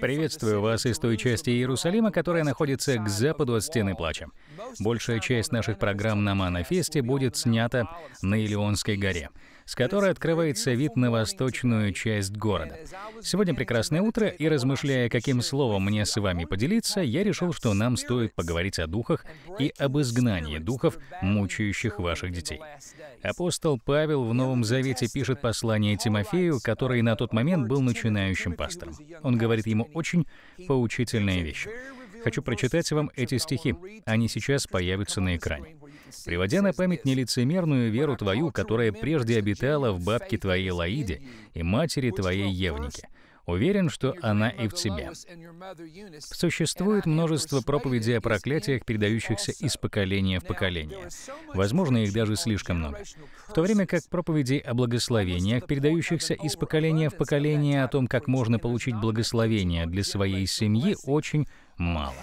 Приветствую вас из той части Иерусалима, которая находится к западу от Стены Плача. Большая часть наших программ на Манафесте будет снята на Илионской горе — с которой открывается вид на восточную часть города. Сегодня прекрасное утро, и размышляя, каким словом мне с вами поделиться, я решил, что нам стоит поговорить о духах и об изгнании духов, мучающих ваших детей. Апостол Павел в Новом Завете пишет послание Тимофею, который на тот момент был начинающим пастором. Он говорит ему очень поучительные вещи. Хочу прочитать вам эти стихи. Они сейчас появятся на экране приводя на память нелицемерную веру твою, которая прежде обитала в бабке твоей Лаиде и матери твоей Евнике. Уверен, что она и в тебе. Существует множество проповедей о проклятиях, передающихся из поколения в поколение. Возможно, их даже слишком много. В то время как проповеди о благословениях, передающихся из поколения в поколение, о том, как можно получить благословение для своей семьи, очень мало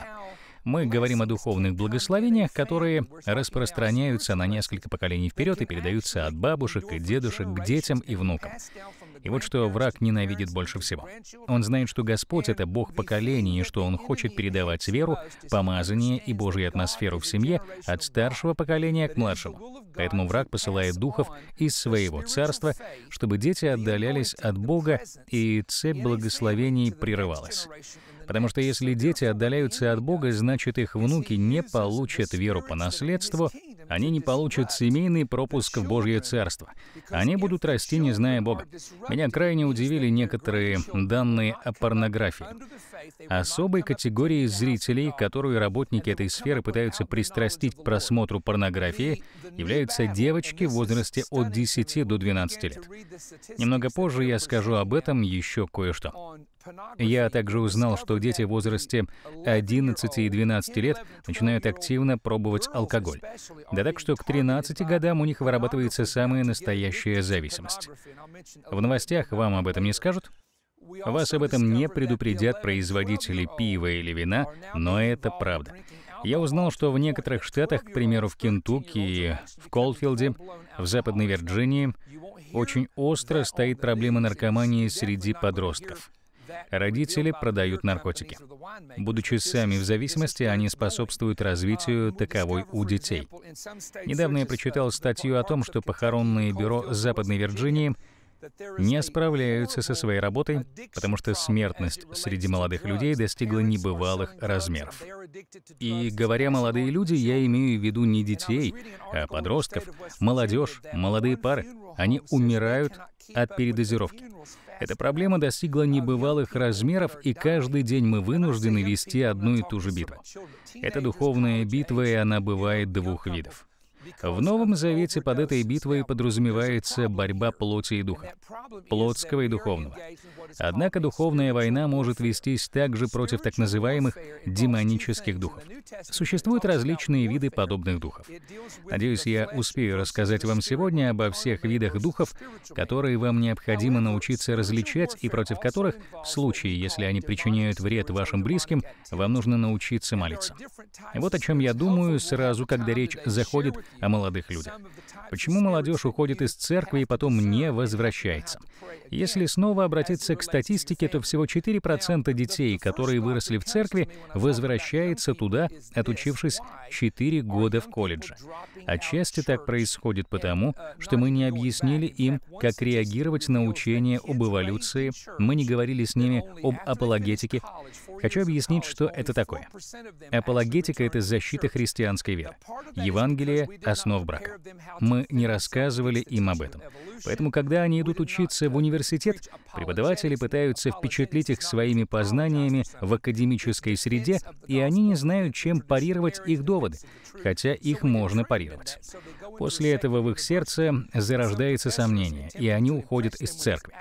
мы говорим о духовных благословениях, которые распространяются на несколько поколений вперед и передаются от бабушек и дедушек к детям и внукам. И вот что враг ненавидит больше всего. Он знает, что Господь — это Бог поколений, и что Он хочет передавать веру, помазание и Божью атмосферу в семье от старшего поколения к младшему. Поэтому враг посылает духов из своего царства, чтобы дети отдалялись от Бога, и цепь благословений прерывалась. Потому что если дети отдаляются от Бога, значит их внуки не получат веру по наследству, они не получат семейный пропуск в Божье Царство. Они будут расти, не зная Бога. Меня крайне удивили некоторые данные о порнографии. Особой категории зрителей, которую работники этой сферы пытаются пристрастить к просмотру порнографии, являются девочки в возрасте от 10 до 12 лет. Немного позже я скажу об этом еще кое-что. Я также узнал, что дети в возрасте 11 и 12 лет начинают активно пробовать алкоголь. Да так, что к 13 годам у них вырабатывается самая настоящая зависимость. В новостях вам об этом не скажут? Вас об этом не предупредят производители пива или вина, но это правда. Я узнал, что в некоторых штатах, к примеру, в Кентукки в Колфилде, в Западной Вирджинии, очень остро стоит проблема наркомании среди подростков. Родители продают наркотики. Будучи сами в зависимости, они способствуют развитию таковой у детей. Недавно я прочитал статью о том, что похоронные бюро Западной Вирджинии не справляются со своей работой, потому что смертность среди молодых людей достигла небывалых размеров. И говоря «молодые люди», я имею в виду не детей, а подростков, молодежь, молодые пары. Они умирают от передозировки. Эта проблема достигла небывалых размеров, и каждый день мы вынуждены вести одну и ту же битву. Это духовная битва, и она бывает двух видов. В Новом Завете под этой битвой подразумевается борьба плоти и духа, плотского и духовного. Однако духовная война может вестись также против так называемых демонических духов. Существуют различные виды подобных духов. Надеюсь, я успею рассказать вам сегодня обо всех видах духов, которые вам необходимо научиться различать и против которых, в случае, если они причиняют вред вашим близким, вам нужно научиться молиться. Вот о чем я думаю сразу, когда речь заходит о молодых людях. Почему молодежь уходит из церкви и потом не возвращается? Если снова обратиться к статистике, то всего 4% детей, которые выросли в церкви, возвращается туда, отучившись 4 года в колледже. Отчасти так происходит потому, что мы не объяснили им, как реагировать на учение об эволюции, мы не говорили с ними об апологетике. Хочу объяснить, что это такое. Апологетика — это защита христианской веры. Евангелие основ брака. Мы не рассказывали им об этом. Поэтому, когда они идут учиться в университет, преподаватели пытаются впечатлить их своими познаниями в академической среде, и они не знают, чем парировать их доводы, хотя их можно парировать. После этого в их сердце зарождается сомнение, и они уходят из церкви.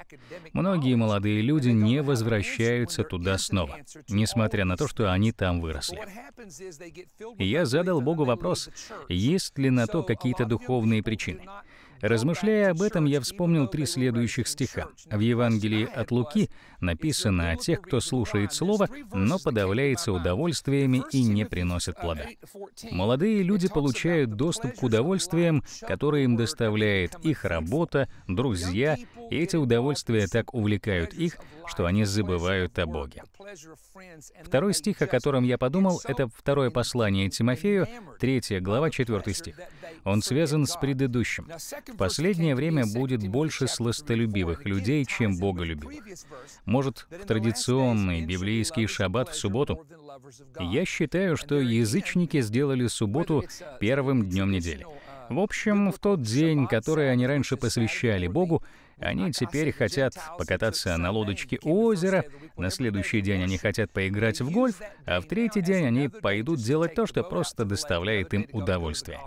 Многие молодые люди не возвращаются туда снова, несмотря на то, что они там выросли. И я задал Богу вопрос, есть ли на то какие-то духовные причины. Размышляя об этом, я вспомнил три следующих стиха. В Евангелии от Луки написано о тех, кто слушает слово, но подавляется удовольствиями и не приносит плода. Молодые люди получают доступ к удовольствиям, которые им доставляет их работа, друзья, и эти удовольствия так увлекают их, что они забывают о Боге. Второй стих, о котором я подумал, это второе послание Тимофею, 3 глава, 4 стих. Он связан с предыдущим. В последнее время будет больше сластолюбивых людей, чем боголюбивых. Может, в традиционный библейский шаббат в субботу? Я считаю, что язычники сделали субботу первым днем недели. В общем, в тот день, который они раньше посвящали Богу, они теперь хотят покататься на лодочке у озера, на следующий день они хотят поиграть в гольф, а в третий день они пойдут делать то, что просто доставляет им удовольствие.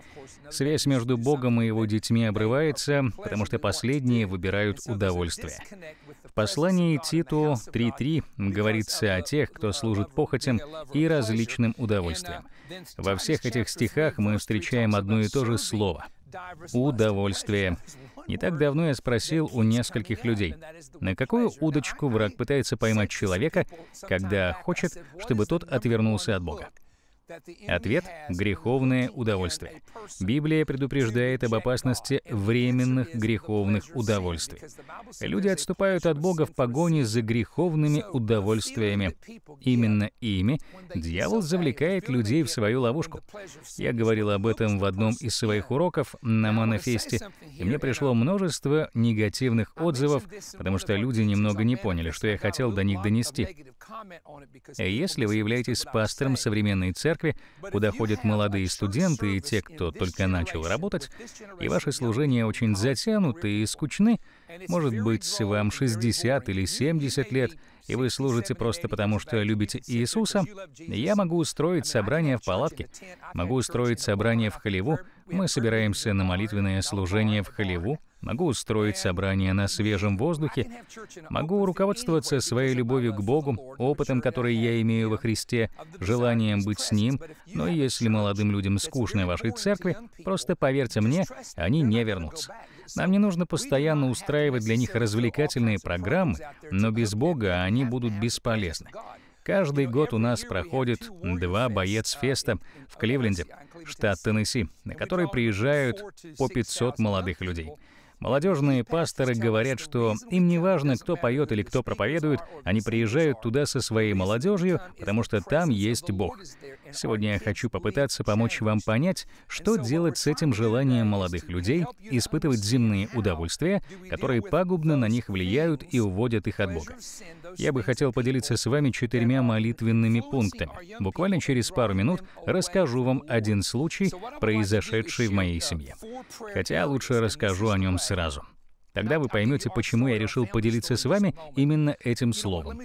Связь между Богом и его детьми обрывается, потому что последние выбирают удовольствие. В послании Титу 3.3 говорится о тех, кто служит похотям и различным удовольствиям. Во всех этих стихах мы встречаем одно и то же слово удовольствие. Не так давно я спросил у нескольких людей, на какую удочку враг пытается поймать человека, когда хочет, чтобы тот отвернулся от Бога. Ответ — греховное удовольствие. Библия предупреждает об опасности временных греховных удовольствий. Люди отступают от Бога в погоне за греховными удовольствиями. Именно ими дьявол завлекает людей в свою ловушку. Я говорил об этом в одном из своих уроков на Манафесте, и мне пришло множество негативных отзывов, потому что люди немного не поняли, что я хотел до них донести. Э, если вы являетесь пастором современной церкви, церкви, куда ходят молодые студенты и те, кто только начал работать, и ваши служения очень затянуты и скучны, может быть, вам 60 или 70 лет, и вы служите просто потому, что любите Иисуса, я могу устроить собрание в палатке, могу устроить собрание в Халеву, мы собираемся на молитвенное служение в Халеву, могу устроить собрание на свежем воздухе, могу руководствоваться своей любовью к Богу, опытом, который я имею во Христе, желанием быть с Ним, но если молодым людям скучно в вашей церкви, просто поверьте мне, они не вернутся. Нам не нужно постоянно устраивать для них развлекательные программы, но без Бога они будут бесполезны. Каждый год у нас проходит два боец феста в Кливленде, штат Теннесси, на который приезжают по 500 молодых людей. Молодежные пасторы говорят, что им не важно, кто поет или кто проповедует, они приезжают туда со своей молодежью, потому что там есть Бог. Сегодня я хочу попытаться помочь вам понять, что делать с этим желанием молодых людей испытывать земные удовольствия, которые пагубно на них влияют и уводят их от Бога. Я бы хотел поделиться с вами четырьмя молитвенными пунктами. Буквально через пару минут расскажу вам один случай, произошедший в моей семье. Хотя лучше расскажу о нем сразу сразу. Тогда вы поймете, почему я решил поделиться с вами именно этим словом.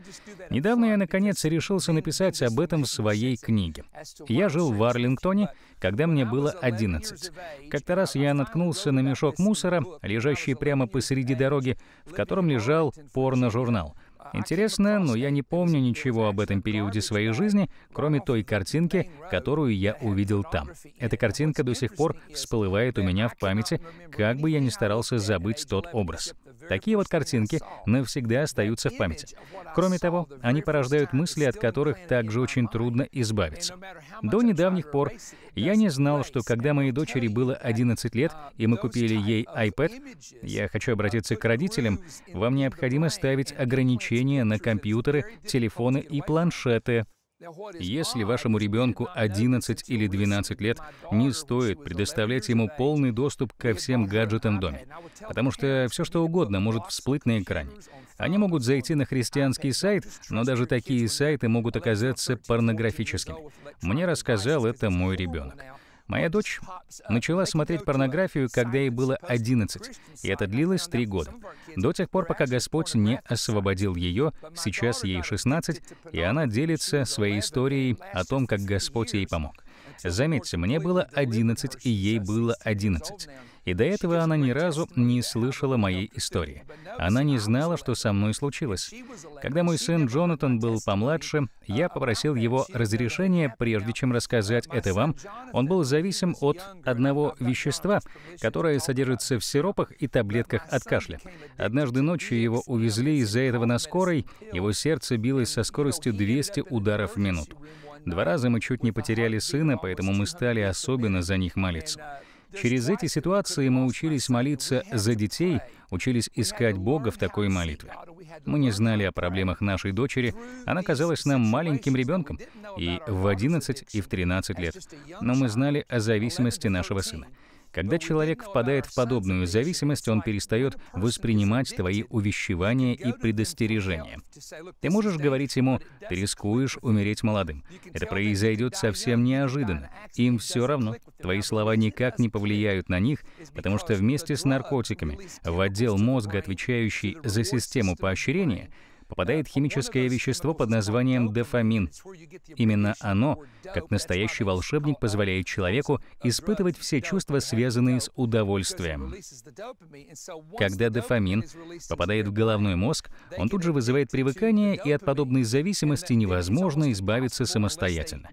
Недавно я, наконец, решился написать об этом в своей книге. Я жил в Арлингтоне, когда мне было 11. Как-то раз я наткнулся на мешок мусора, лежащий прямо посреди дороги, в котором лежал порно-журнал — Интересно, но я не помню ничего об этом периоде своей жизни, кроме той картинки, которую я увидел там. Эта картинка до сих пор всплывает у меня в памяти, как бы я ни старался забыть тот образ. Такие вот картинки навсегда остаются в памяти. Кроме того, они порождают мысли, от которых также очень трудно избавиться. До недавних пор я не знал, что когда моей дочери было 11 лет, и мы купили ей iPad, я хочу обратиться к родителям, вам необходимо ставить ограничения на компьютеры, телефоны и планшеты, если вашему ребенку 11 или 12 лет, не стоит предоставлять ему полный доступ ко всем гаджетам в доме, потому что все что угодно может всплыть на экране. Они могут зайти на христианский сайт, но даже такие сайты могут оказаться порнографическими. Мне рассказал это мой ребенок. Моя дочь начала смотреть порнографию, когда ей было 11, и это длилось три года. До тех пор, пока Господь не освободил ее, сейчас ей 16, и она делится своей историей о том, как Господь ей помог. Заметьте, мне было 11, и ей было 11. И до этого она ни разу не слышала моей истории. Она не знала, что со мной случилось. Когда мой сын Джонатан был помладше, я попросил его разрешения, прежде чем рассказать это вам. Он был зависим от одного вещества, которое содержится в сиропах и таблетках от кашля. Однажды ночью его увезли из-за этого на скорой, его сердце билось со скоростью 200 ударов в минуту. Два раза мы чуть не потеряли сына, поэтому мы стали особенно за них молиться. Через эти ситуации мы учились молиться за детей, учились искать Бога в такой молитве. Мы не знали о проблемах нашей дочери, она казалась нам маленьким ребенком и в 11 и в 13 лет, но мы знали о зависимости нашего сына. Когда человек впадает в подобную зависимость, он перестает воспринимать твои увещевания и предостережения. Ты можешь говорить ему, ты рискуешь умереть молодым. Это произойдет совсем неожиданно. Им все равно. Твои слова никак не повлияют на них, потому что вместе с наркотиками в отдел мозга, отвечающий за систему поощрения, попадает химическое вещество под названием дофамин. Именно оно, как настоящий волшебник, позволяет человеку испытывать все чувства, связанные с удовольствием. Когда дофамин попадает в головной мозг, он тут же вызывает привыкание, и от подобной зависимости невозможно избавиться самостоятельно.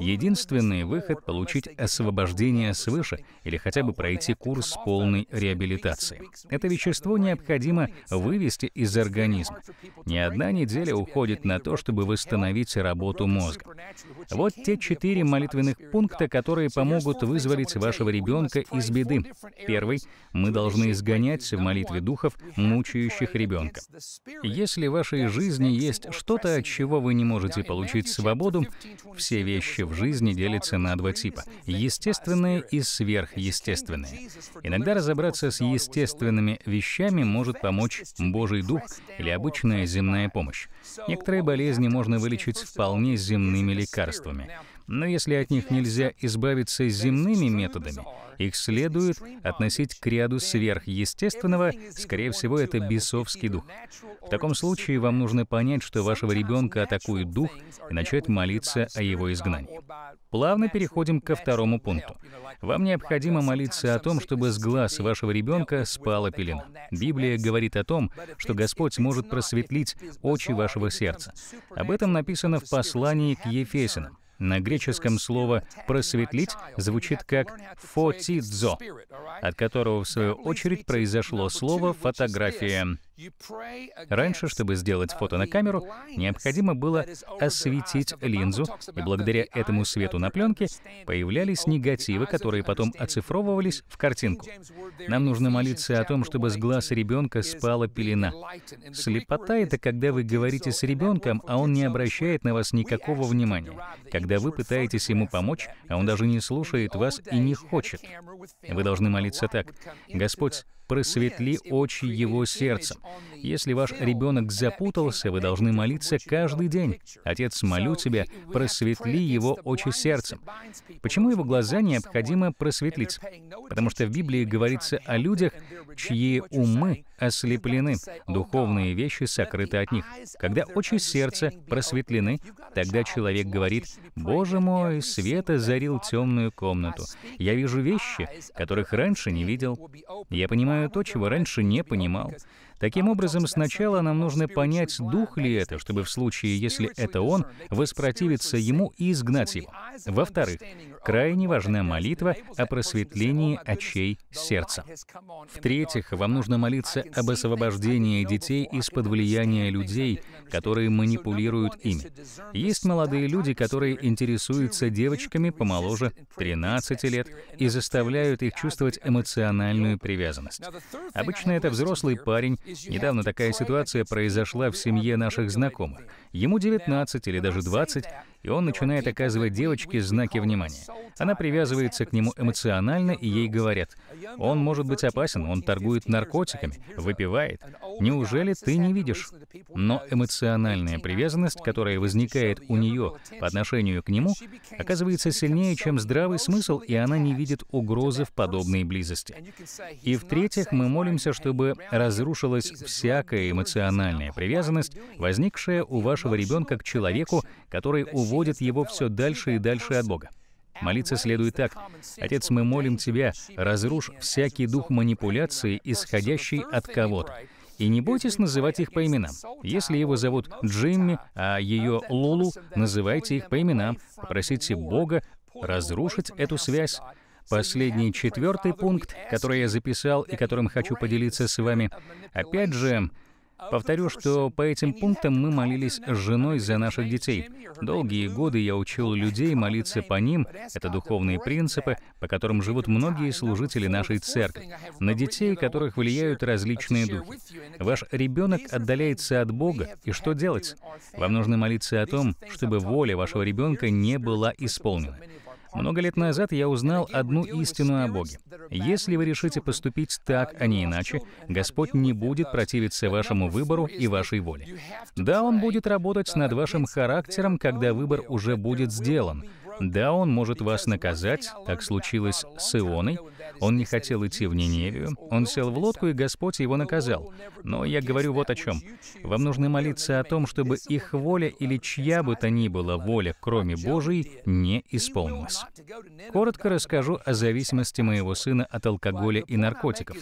Единственный выход — получить освобождение свыше или хотя бы пройти курс полной реабилитации. Это вещество необходимо вывести из организма. Ни одна неделя уходит на то, чтобы восстановить работу мозга. Вот те четыре молитвенных пункта, которые помогут вызволить вашего ребенка из беды. Первый — мы должны изгонять в молитве духов, мучающих ребенка. Если в вашей жизни есть что-то, от чего вы не можете получить свободу, все вещи в жизни делится на два типа — естественные и сверхъестественные. Иногда разобраться с естественными вещами может помочь Божий Дух или обычная земная помощь. Некоторые болезни можно вылечить вполне земными лекарствами. Но если от них нельзя избавиться земными методами, их следует относить к ряду сверхъестественного, скорее всего, это бесовский дух. В таком случае вам нужно понять, что вашего ребенка атакует дух, и начать молиться о его изгнании. Плавно переходим ко второму пункту. Вам необходимо молиться о том, чтобы с глаз вашего ребенка спала пелена. Библия говорит о том, что Господь может просветлить очи вашего сердца. Об этом написано в послании к Ефесянам. На греческом слово «просветлить» звучит как «фотидзо» от которого, в свою очередь, произошло слово «фотография». Раньше, чтобы сделать фото на камеру, необходимо было осветить линзу, и благодаря этому свету на пленке появлялись негативы, которые потом оцифровывались в картинку. Нам нужно молиться о том, чтобы с глаз ребенка спала пелена. Слепота — это когда вы говорите с ребенком, а он не обращает на вас никакого внимания. Когда вы пытаетесь ему помочь, а он даже не слушает вас и не хочет. Вы должны молиться молиться так. «Господь, просветли очи его сердца, если ваш ребенок запутался, вы должны молиться каждый день. Отец, молю тебя, просветли его очи сердцем. Почему его глаза необходимо просветлить? Потому что в Библии говорится о людях, чьи умы ослеплены, духовные вещи сокрыты от них. Когда очи сердца просветлены, тогда человек говорит, «Боже мой, свет озарил темную комнату. Я вижу вещи, которых раньше не видел. Я понимаю то, чего раньше не понимал. Таким образом, сначала нам нужно понять, дух ли это, чтобы в случае, если это он, воспротивиться ему и изгнать его. Во-вторых, крайне важна молитва о просветлении очей сердца. В-третьих, вам нужно молиться об освобождении детей из-под влияния людей, которые манипулируют ими. Есть молодые люди, которые интересуются девочками помоложе 13 лет и заставляют их чувствовать эмоциональную привязанность. Обычно это взрослый парень, Недавно такая ситуация произошла в семье наших знакомых. Ему 19 или даже 20, и он начинает оказывать девочке знаки внимания. Она привязывается к нему эмоционально, и ей говорят, «Он может быть опасен, он торгует наркотиками, выпивает. Неужели ты не видишь?» Но эмоциональная привязанность, которая возникает у нее по отношению к нему, оказывается сильнее, чем здравый смысл, и она не видит угрозы в подобной близости. И в-третьих, мы молимся, чтобы разрушилась всякая эмоциональная привязанность, возникшая у вашего ребенка к человеку, который уводит его все дальше и дальше от Бога. Молиться следует так. «Отец, мы молим Тебя, разрушь всякий дух манипуляции, исходящий от кого-то». И не бойтесь называть их по именам. Если его зовут Джимми, а ее Лулу, называйте их по именам. Попросите Бога разрушить эту связь. Последний четвертый пункт, который я записал и которым хочу поделиться с вами, опять же, Повторю, что по этим пунктам мы молились с женой за наших детей. Долгие годы я учил людей молиться по ним. Это духовные принципы, по которым живут многие служители нашей церкви, на детей которых влияют различные духи. Ваш ребенок отдаляется от Бога, и что делать? Вам нужно молиться о том, чтобы воля вашего ребенка не была исполнена. Много лет назад я узнал одну истину о Боге. Если вы решите поступить так, а не иначе, Господь не будет противиться вашему выбору и вашей воле. Да, Он будет работать над вашим характером, когда выбор уже будет сделан. Да, Он может вас наказать, как случилось с Ионой, он не хотел идти в Ниневию, он сел в лодку, и Господь его наказал. Но я говорю вот о чем. Вам нужно молиться о том, чтобы их воля или чья бы то ни была воля, кроме Божией, не исполнилась. Коротко расскажу о зависимости моего сына от алкоголя и наркотиков,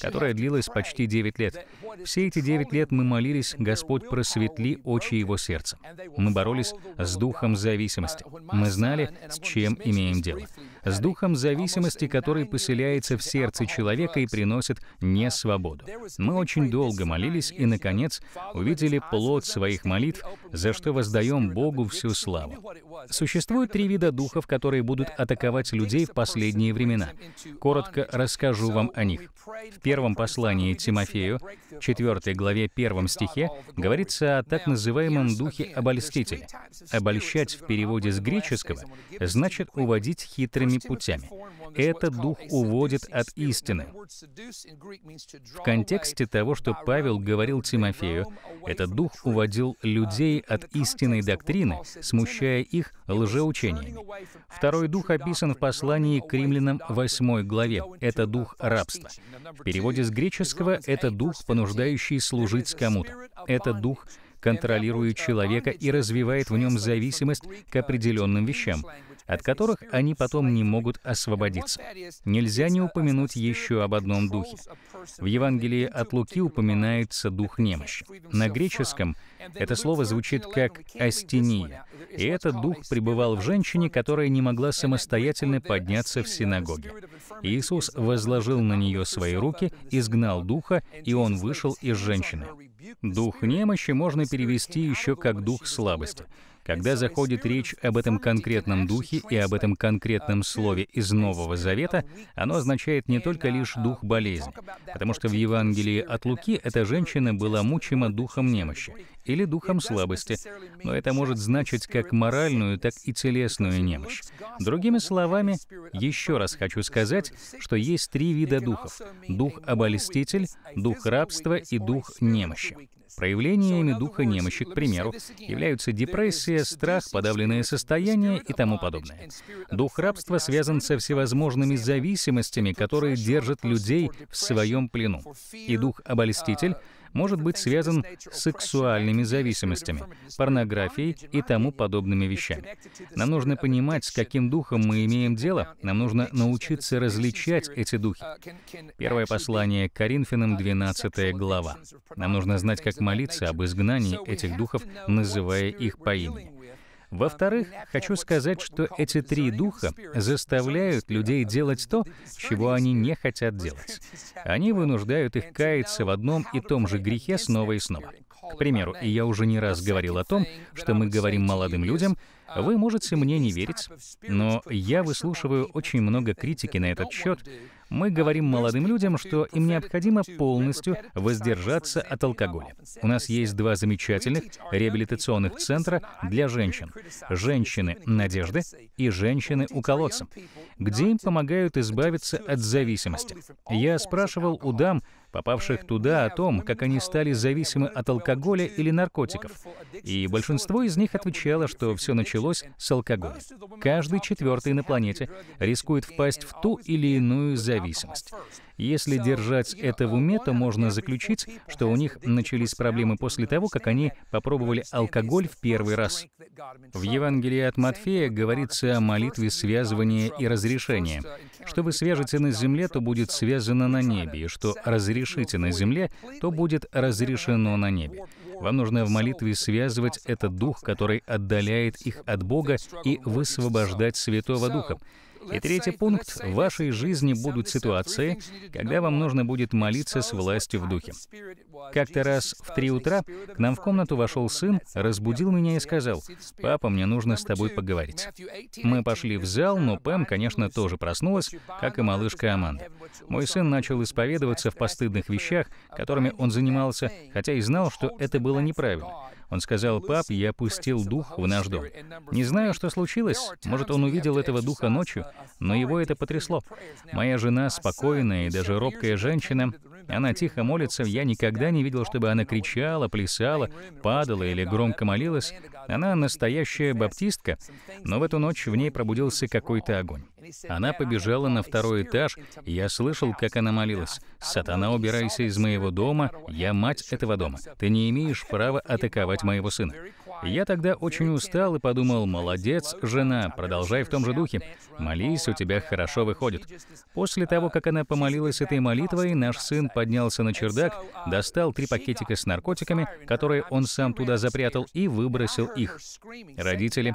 которая длилась почти 9 лет. Все эти 9 лет мы молились, Господь просветли очи его сердца. Мы боролись с духом зависимости. Мы знали, с чем имеем дело с духом зависимости, который поселяется в сердце человека и приносит не свободу. Мы очень долго молились и, наконец, увидели плод своих молитв, за что воздаем Богу всю славу. Существует три вида духов, которые будут атаковать людей в последние времена. Коротко расскажу вам о них. В первом послании Тимофею, 4 главе 1 стихе, говорится о так называемом духе обольстителя. Обольщать в переводе с греческого значит уводить хитрыми разными путями. Этот дух уводит от истины. В контексте того, что Павел говорил Тимофею, этот дух уводил людей от истинной доктрины, смущая их лжеучениями. Второй дух описан в послании к римлянам 8 главе. Это дух рабства. В переводе с греческого это дух, понуждающий служить кому-то. Это дух, контролирует человека и развивает в нем зависимость к определенным вещам от которых они потом не могут освободиться. Нельзя не упомянуть еще об одном духе. В Евангелии от Луки упоминается дух немощи. На греческом — это слово звучит как «астения», и этот дух пребывал в женщине, которая не могла самостоятельно подняться в синагоге. Иисус возложил на нее свои руки, изгнал духа, и он вышел из женщины. Дух немощи можно перевести еще как дух слабости. Когда заходит речь об этом конкретном духе и об этом конкретном слове из Нового Завета, оно означает не только лишь дух болезни, потому что в Евангелии от Луки эта женщина была мучима духом немощи, или духом слабости, но это может значить как моральную, так и телесную немощь. Другими словами, еще раз хочу сказать, что есть три вида духов — дух-обольститель, дух рабства и дух немощи. Проявлениями духа немощи, к примеру, являются депрессия, страх, подавленное состояние и тому подобное. Дух рабства связан со всевозможными зависимостями, которые держат людей в своем плену. И дух обольститель — может быть связан с сексуальными зависимостями, порнографией и тому подобными вещами. Нам нужно понимать, с каким духом мы имеем дело, нам нужно научиться различать эти духи. Первое послание Коринфянам, 12 глава. Нам нужно знать, как молиться об изгнании этих духов, называя их по имени. Во-вторых, хочу сказать, что эти три духа заставляют людей делать то, чего они не хотят делать. Они вынуждают их каяться в одном и том же грехе снова и снова. К примеру, и я уже не раз говорил о том, что мы говорим молодым людям, вы можете мне не верить, но я выслушиваю очень много критики на этот счет, мы говорим молодым людям, что им необходимо полностью воздержаться от алкоголя. У нас есть два замечательных реабилитационных центра для женщин. «Женщины надежды» и «Женщины у колодца», где им помогают избавиться от зависимости. Я спрашивал у дам, попавших туда, о том, как они стали зависимы от алкоголя или наркотиков. И большинство из них отвечало, что все началось с алкоголя. Каждый четвертый на планете рискует впасть в ту или иную зависимость. Если держать это в уме, то можно заключить, что у них начались проблемы после того, как они попробовали алкоголь в первый раз. В Евангелии от Матфея говорится о молитве связывания и разрешения. Что вы свяжете на земле, то будет связано на небе, и что разрешение разрешите на земле, то будет разрешено на небе. Вам нужно в молитве связывать этот дух, который отдаляет их от Бога, и высвобождать Святого Духа. И третий пункт. В вашей жизни будут ситуации, когда вам нужно будет молиться с властью в духе. Как-то раз в три утра к нам в комнату вошел сын, разбудил меня и сказал, «Папа, мне нужно с тобой поговорить». Мы пошли в зал, но Пэм, конечно, тоже проснулась, как и малышка Аманда. Мой сын начал исповедоваться в постыдных вещах, которыми он занимался, хотя и знал, что это было неправильно. Он сказал, «Пап, я пустил дух в наш дом». Не знаю, что случилось. Может, он увидел этого духа ночью, но его это потрясло. Моя жена спокойная и даже робкая женщина. Она тихо молится. Я никогда не видел, чтобы она кричала, плясала, падала или громко молилась. Она настоящая баптистка, но в эту ночь в ней пробудился какой-то огонь. Она побежала на второй этаж, и я слышал, как она молилась. «Сатана, убирайся из моего дома, я мать этого дома. Ты не имеешь права атаковать моего сына». Я тогда очень устал и подумал, «Молодец, жена, продолжай в том же духе. Молись, у тебя хорошо выходит». После того, как она помолилась этой молитвой, наш сын поднялся на чердак, достал три пакетика с наркотиками, которые он сам туда запрятал, и выбросил их. Родители,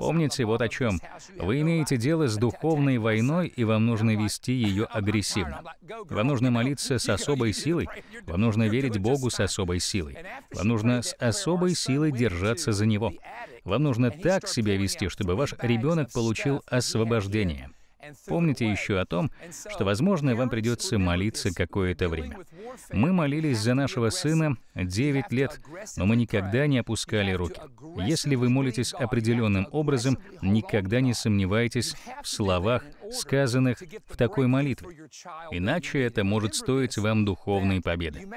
Помните вот о чем. Вы имеете дело с духовной войной, и вам нужно вести ее агрессивно. Вам нужно молиться с особой силой, вам нужно верить Богу с особой силой, вам нужно с особой силой держаться за Него. Вам нужно так себя вести, чтобы ваш ребенок получил освобождение. Помните еще о том, что, возможно, вам придется молиться какое-то время. Мы молились за нашего сына 9 лет, но мы никогда не опускали руки. Если вы молитесь определенным образом, никогда не сомневайтесь в словах, сказанных в такой молитве. Иначе это может стоить вам духовной победы.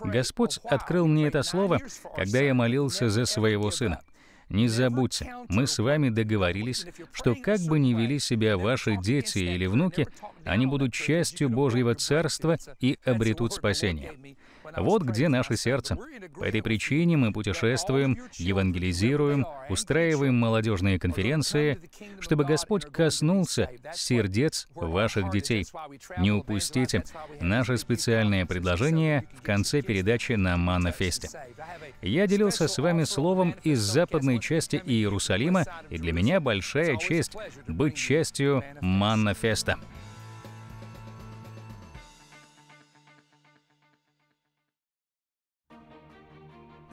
Господь открыл мне это слово, когда я молился за своего сына. Не забудьте, мы с вами договорились, что как бы ни вели себя ваши дети или внуки, они будут частью Божьего Царства и обретут спасение. Вот где наше сердце. По этой причине мы путешествуем, евангелизируем, устраиваем молодежные конференции, чтобы Господь коснулся сердец ваших детей. Не упустите наше специальное предложение в конце передачи на Манафесте. Я делился с вами словом из западной части Иерусалима, и для меня большая честь быть частью Маннафеста.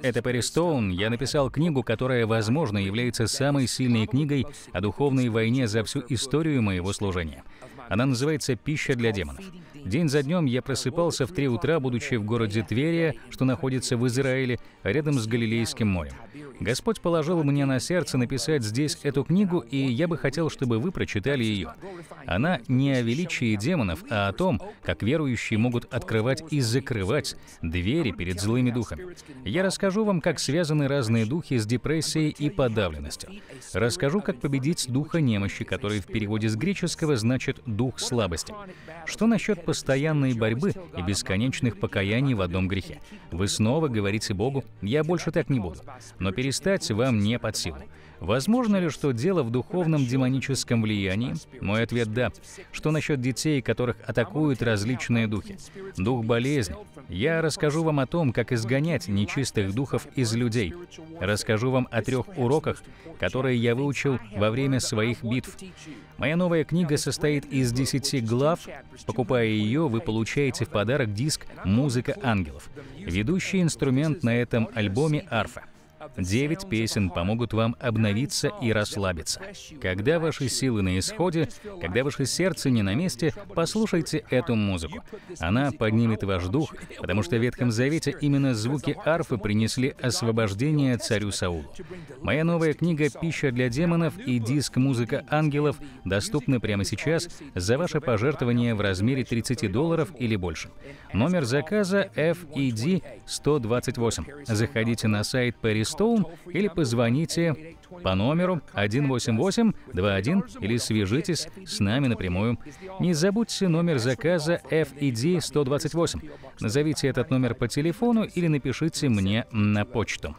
Это Перри Стоун. Я написал книгу, которая, возможно, является самой сильной книгой о духовной войне за всю историю моего служения. Она называется «Пища для демонов». День за днем я просыпался в три утра, будучи в городе Тверия, что находится в Израиле, рядом с Галилейским морем. Господь положил мне на сердце написать здесь эту книгу, и я бы хотел, чтобы вы прочитали ее. Она не о величии демонов, а о том, как верующие могут открывать и закрывать двери перед злыми духами. Я расскажу вам, как связаны разные духи с депрессией и подавленностью. Расскажу, как победить духа немощи, который в переводе с греческого значит «дух слабости». Что насчет постоянной борьбы и бесконечных покаяний в одном грехе. Вы снова говорите Богу, я больше так не буду. Но перестать вам не под силу. Возможно ли, что дело в духовном демоническом влиянии? Мой ответ – да. Что насчет детей, которых атакуют различные духи? Дух болезни. Я расскажу вам о том, как изгонять нечистых духов из людей. Расскажу вам о трех уроках, которые я выучил во время своих битв. Моя новая книга состоит из 10 глав. Покупая ее, вы получаете в подарок диск «Музыка ангелов». Ведущий инструмент на этом альбоме – арфа. Девять песен помогут вам обновиться и расслабиться. Когда ваши силы на исходе, когда ваше сердце не на месте, послушайте эту музыку. Она поднимет ваш дух, потому что в Ветхом Завете именно звуки арфы принесли освобождение царю Саулу. Моя новая книга «Пища для демонов» и диск «Музыка ангелов» доступны прямо сейчас за ваше пожертвование в размере 30 долларов или больше. Номер заказа FED 128. Заходите на сайт Paris Стоун или позвоните по номеру 18821 или свяжитесь с нами напрямую. Не забудьте номер заказа FED 128. Назовите этот номер по телефону или напишите мне на почту.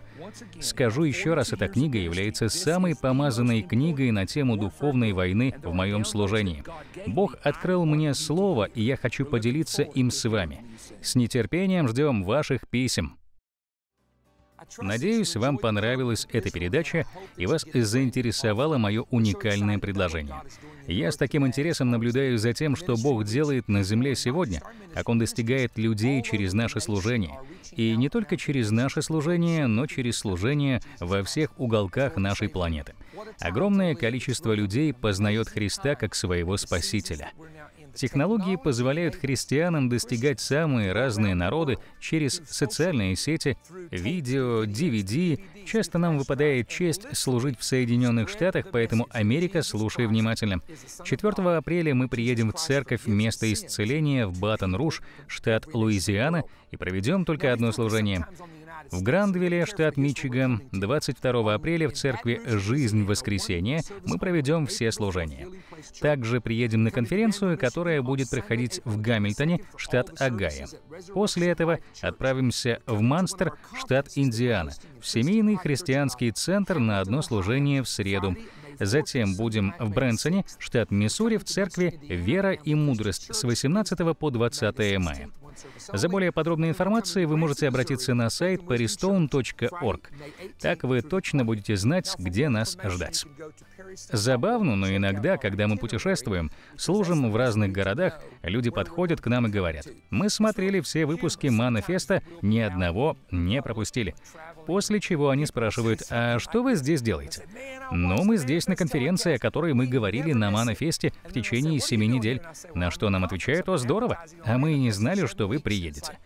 Скажу еще раз, эта книга является самой помазанной книгой на тему духовной войны в моем служении. Бог открыл мне слово, и я хочу поделиться им с вами. С нетерпением ждем ваших писем. Надеюсь, вам понравилась эта передача и вас заинтересовало мое уникальное предложение. Я с таким интересом наблюдаю за тем, что Бог делает на земле сегодня, как Он достигает людей через наше служение. И не только через наше служение, но через служение во всех уголках нашей планеты. Огромное количество людей познает Христа как своего Спасителя. Технологии позволяют христианам достигать самые разные народы через социальные сети, видео, DVD. Часто нам выпадает честь служить в Соединенных Штатах, поэтому Америка, слушай внимательно. 4 апреля мы приедем в церковь «Место исцеления» в Батон-Руж, штат Луизиана, и проведем только одно служение. В Грандвилле, штат Мичиган, 22 апреля в церкви «Жизнь воскресенье мы проведем все служения. Также приедем на конференцию, которая будет проходить в Гамильтоне, штат Агая. После этого отправимся в Манстер, штат Индиана, в семейный христианский центр на одно служение в среду. Затем будем в Брэнсоне, штат Миссури, в церкви «Вера и мудрость» с 18 по 20 мая. За более подробной информацией вы можете обратиться на сайт peristone.org. Так вы точно будете знать, где нас ждать. Забавно, но иногда, когда мы путешествуем, служим в разных городах, люди подходят к нам и говорят, мы смотрели все выпуски Манифеста, ни одного не пропустили. После чего они спрашивают, а что вы здесь делаете? Ну, мы здесь на конференции, о которой мы говорили на Манифесте в течение семи недель. На что нам отвечают, о, здорово, а мы и не знали, что вы приедете.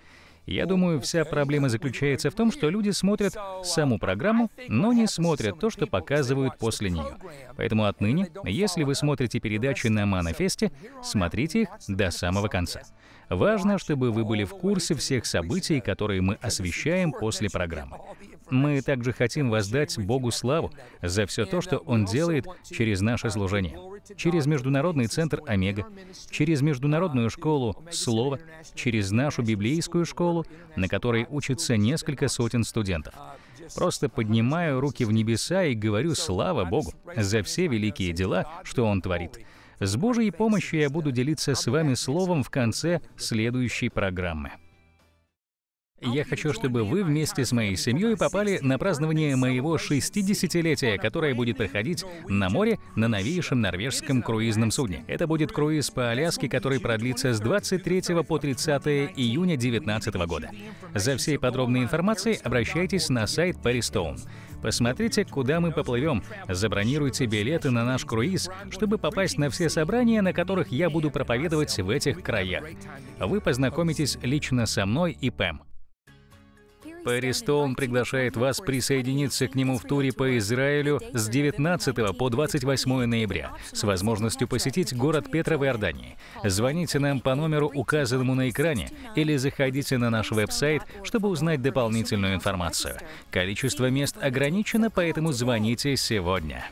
Я думаю, вся проблема заключается в том, что люди смотрят саму программу, но не смотрят то, что показывают после нее. Поэтому отныне, если вы смотрите передачи на Манафесте, смотрите их до самого конца. Важно, чтобы вы были в курсе всех событий, которые мы освещаем после программы. Мы также хотим воздать Богу славу за все то, что Он делает через наше служение, через Международный центр Омега, через Международную школу Слова, через нашу библейскую школу, на которой учатся несколько сотен студентов. Просто поднимаю руки в небеса и говорю «Слава Богу!» за все великие дела, что Он творит. С Божьей помощью я буду делиться с вами словом в конце следующей программы. Я хочу, чтобы вы вместе с моей семьей попали на празднование моего 60-летия, которое будет проходить на море на новейшем норвежском круизном судне. Это будет круиз по Аляске, который продлится с 23 по 30 июня 2019 года. За всей подробной информацией обращайтесь на сайт Paris Посмотрите, куда мы поплывем, забронируйте билеты на наш круиз, чтобы попасть на все собрания, на которых я буду проповедовать в этих краях. Вы познакомитесь лично со мной и Пэм. Перри Стоун приглашает вас присоединиться к нему в туре по Израилю с 19 по 28 ноября с возможностью посетить город Петра в Иордании. Звоните нам по номеру, указанному на экране, или заходите на наш веб-сайт, чтобы узнать дополнительную информацию. Количество мест ограничено, поэтому звоните сегодня.